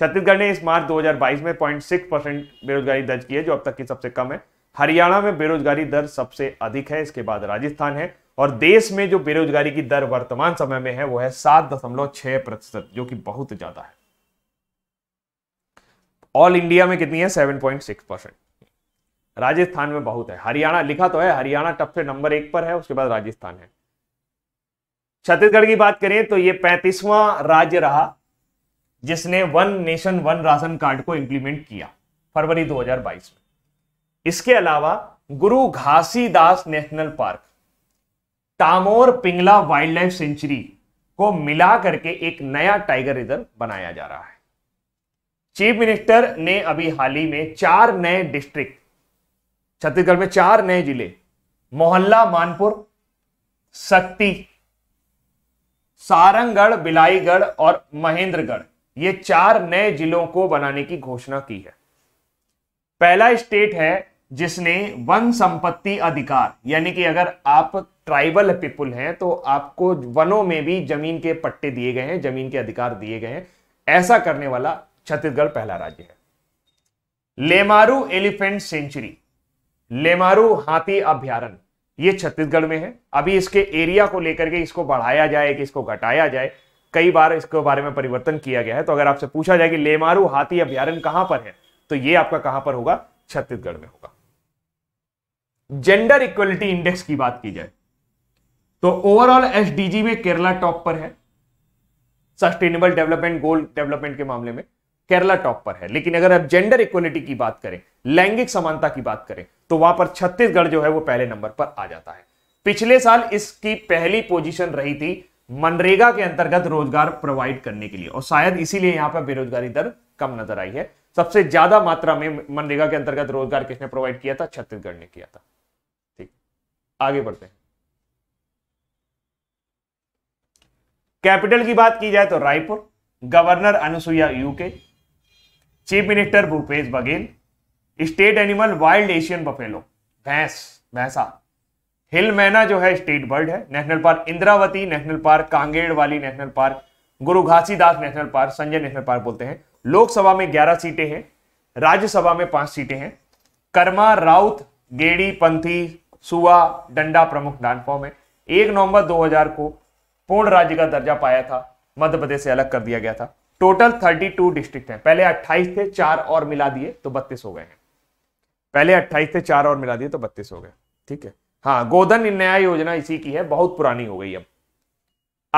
छत्तीसगढ़ ने इस मार्च 2022 में 0.6 परसेंट बेरोजगारी दर्ज की है जो अब तक की सबसे कम है हरियाणा में बेरोजगारी दर सबसे अधिक है इसके बाद राजस्थान है और देश में जो बेरोजगारी की दर वर्तमान समय में है वो है सात दशमलव छह प्रतिशत जो कि बहुत ज्यादा है ऑल इंडिया में कितनी है 7.6 परसेंट राजस्थान में बहुत है हरियाणा लिखा तो है हरियाणा टप से नंबर एक पर है उसके बाद राजस्थान है छत्तीसगढ़ की बात करें तो ये पैंतीसवां राज्य रहा जिसने one nation one ration card को इंप्लीमेंट किया फरवरी 2022 में इसके अलावा Guru Ghasidas national park Tamor Pingla wildlife sanctuary को मिला करके एक नया टाइगर रिजर्व बनाया जा रहा है चीफ मिनिस्टर ने अभी हाल ही में चार नए डिस्ट्रिक्ट छत्तीसगढ़ में चार नए जिले मोहल्ला मानपुर शक्ति सारंगढ़ बिलाईगढ़ और महेंद्रगढ़ ये चार नए जिलों को बनाने की घोषणा की है पहला स्टेट है जिसने वन संपत्ति अधिकार यानी कि अगर आप ट्राइबल पीपुल हैं तो आपको वनों में भी जमीन के पट्टे दिए गए हैं जमीन के अधिकार दिए गए हैं ऐसा करने वाला छत्तीसगढ़ पहला राज्य है लेमारू एलिफेंट सेंचुरी लेमारू हाथी अभ्यारण ये छत्तीसगढ़ में है अभी इसके एरिया को लेकर के इसको बढ़ाया जाए कि इसको घटाया जाए कई बार इसके बारे में परिवर्तन किया गया है तो अगर आपसे पूछा जाए कि लेमारू हाथी अभ्यारण कहां पर है तो ये आपका कहां पर होगा छत्तीसगढ़ में होगा जेंडर इक्वलिटी इंडेक्स की बात की जाए तो ओवरऑल एसडीजी में केरला टॉप पर है सस्टेनेबल डेवलपमेंट गोल डेवलपमेंट के मामले में केरला टॉप पर है लेकिन अगर आप जेंडर इक्वलिटी की बात करें लैंगिक समानता की बात करें तो वहां पर छत्तीसगढ़ जो है वो पहले नंबर पर आ जाता है पिछले साल इसकी पहली पोजीशन रही थी मनरेगा के अंतर्गत रोजगार प्रोवाइड करने के लिए और शायद इसीलिए यहां पर बेरोजगारी दर कम नजर आई है सबसे ज्यादा मात्रा में मनरेगा के अंतर्गत रोजगार किसने प्रोवाइड किया था छत्तीसगढ़ ने किया था ठीक आगे बढ़ते हैं कैपिटल की बात की जाए तो Raipur governor Anusuiya Uikey chief minister Bhupesh Baghel state animal wild Asian buffalo भैंस भैंसा हिल मैना जो है स्टेट बर्ड है national park Indravati national park Kanger valley national park Guru Ghasidas national park Sanjay national park बोलते हैं लोकसभा में 11 सीटें हैं राज्यसभा में पांच सीटें हैं कर्मा राउत गेड़ी पंथी सुवा डंडा प्रमुख डांडफॉर्म है एक नवंबर 2000 को पूर्ण राज्य का दर्जा पाया था मध्य प्रदेश से अलग कर दिया गया था टोटल 32 डिस्ट्रिक्ट हैं पहले 28 थे चार और मिला दिए तो 32 हो गए हैं पहले 28 थे चार और मिला दिए तो 32 हो गए ठीक है हाँ गोधन न्याय योजना इसी की है बहुत पुरानी हो गई अब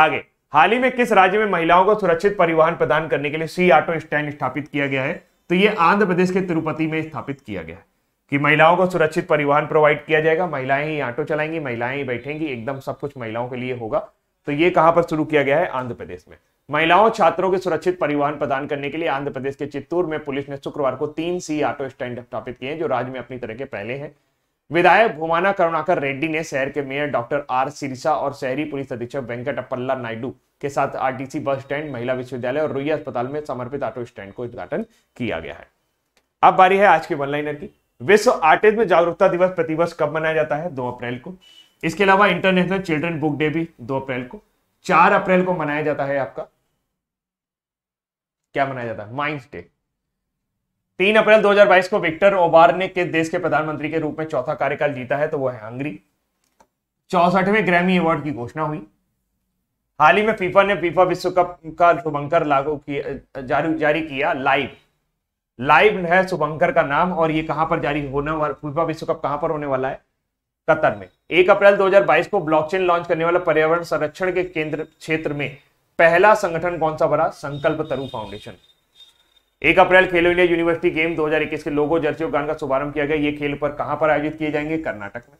आगे हाल ही में किस राज्य में महिलाओं को सुरक्षित परिवहन प्रदान करने के लिए सी ऑटो स्टैंड स्थापित किया गया है तो ये आंध्र प्रदेश के तिरुपति में स्थापित किया गया है कि महिलाओं को सुरक्षित परिवहन प्रोवाइड किया जाएगा महिलाएं ही ऑटो चलाएंगी महिलाएं ही बैठेंगी एकदम सब कुछ महिलाओं के लिए होगा तो ये कहां पर शुरू किया गया है आंध्र प्रदेश में महिलाओं छात्रों के सुरक्षित परिवहन प्रदान करने के लिए आंध्र प्रदेश के चित्तूर में पुलिस ने शुक्रवार को तीन सी ऑटो स्टैंड स्थापित किए जो राज्य में अपनी तरह के पहले हैं विधायक भुमाना करुणाकर रेड्डी ने शहर के मेयर डॉक्टर आर सिरसा और शहरी पुलिस अधीक्षक वेंकट अपल्ला नायडू के साथ आरटीसी बस स्टैंड महिला विश्वविद्यालय और रुईया अस्पताल में समर्पित ऑटो स्टैंड को उद्घाटन किया गया है अब बारी है आज के वन लाइनर की विश्व आर्टिज्म जागरूकता दिवस प्रतिवर्ष कब मनाया जाता है दो अप्रैल को इसके अलावा इंटरनेशनल चिल्ड्रन बुक डे भी दो अप्रैल को चार अप्रैल को मनाया जाता है आपका क्या मनाया जाता है माइंस डे तीन अप्रैल 2022 को विक्टर ओबार ने किस देश के प्रधानमंत्री के रूप में चौथा कार्यकाल जीता है तो वो है हंगरी चौसठवें ग्रैमी अवार्ड की घोषणा हुई हाल ही में फीफा ने फीफा विश्व कप का शुभंकर लागू किया जारी, जारी किया लाइव लाइव है शुभंकर का नाम और ये कहां पर जारी होने वाला फीफा विश्व कप कहां पर होने वाला है कतर में एक अप्रैल 2022 को ब्लॉकचेन लॉन्च करने वाला पर्यावरण संरक्षण के केंद्र क्षेत्र में पहला संगठन कौन सा बना संकल्प तरु फाउंडेशन एक अप्रैल खेलो इंडिया यूनिवर्सिटी गेम 2021 के लोगो जर्सी गान का शुभारंभ किया गया ये खेल पर कहां पर आयोजित किए जाएंगे कर्नाटक में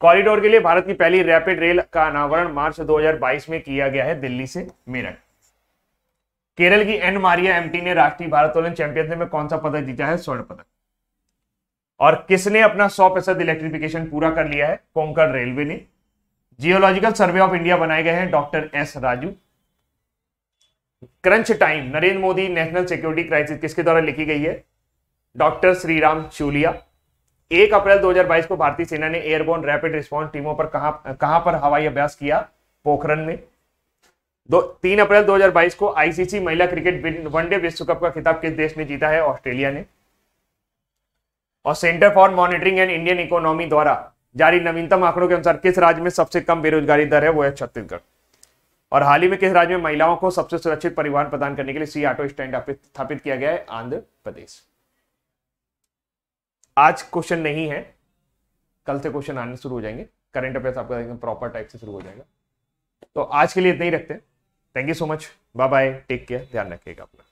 कॉरिडोर के लिए भारत की पहली रैपिड रेल का अनावरण मार्च 2022 में किया गया है दिल्ली से मेरठ केरल की एन मारिया एमटी ने राष्ट्रीय भारतोलन चैंपियनशिप में कौन सा पदक जीता है स्वर्ण पदक और किसने अपना सौ प्रतिशत इलेक्ट्रिफिकेशन पूरा कर लिया है कोंकण रेलवे ने जियोलॉजिकल सर्वे ऑफ इंडिया बनाए गए हैं doctor S Raju crunch time Narendra Modi national security crisis किसके द्वारा लिखी गई है डॉक्टर श्रीराम चूलिया एक अप्रैल 2022 को भारतीय सेना ने एयरबोर्न रैपिड रिस्पांस टीमों पर कहां कहां पर हवाई अभ्यास किया पोखरण में दो तीन अप्रैल 2022 को आईसीसी महिला क्रिकेट वनडे विश्व कप का खिताब किस देश ने जीता है ऑस्ट्रेलिया ने और centre for monitoring and Indian economy द्वारा जारी नवीनतम आंकड़ों के अनुसार किस राज्य में सबसे कम बेरोजगारी दर है वो है छत्तीसगढ़ और हाल ही में किस राज्य में महिलाओं को सबसे सुरक्षित परिवहन प्रदान करने के लिए सी ऑटो स्टैंड स्थापित किया गया है आंध्र प्रदेश आज क्वेश्चन नहीं है कल से क्वेश्चन आने शुरू हो जाएंगे करंट अफेयर्स आपका एकदम प्रॉपर टाइप से शुरू हो जाएगा तो आज के लिए इतना ही रखते हैं thank you so much bye bye take care ध्यान रखिएगा अपना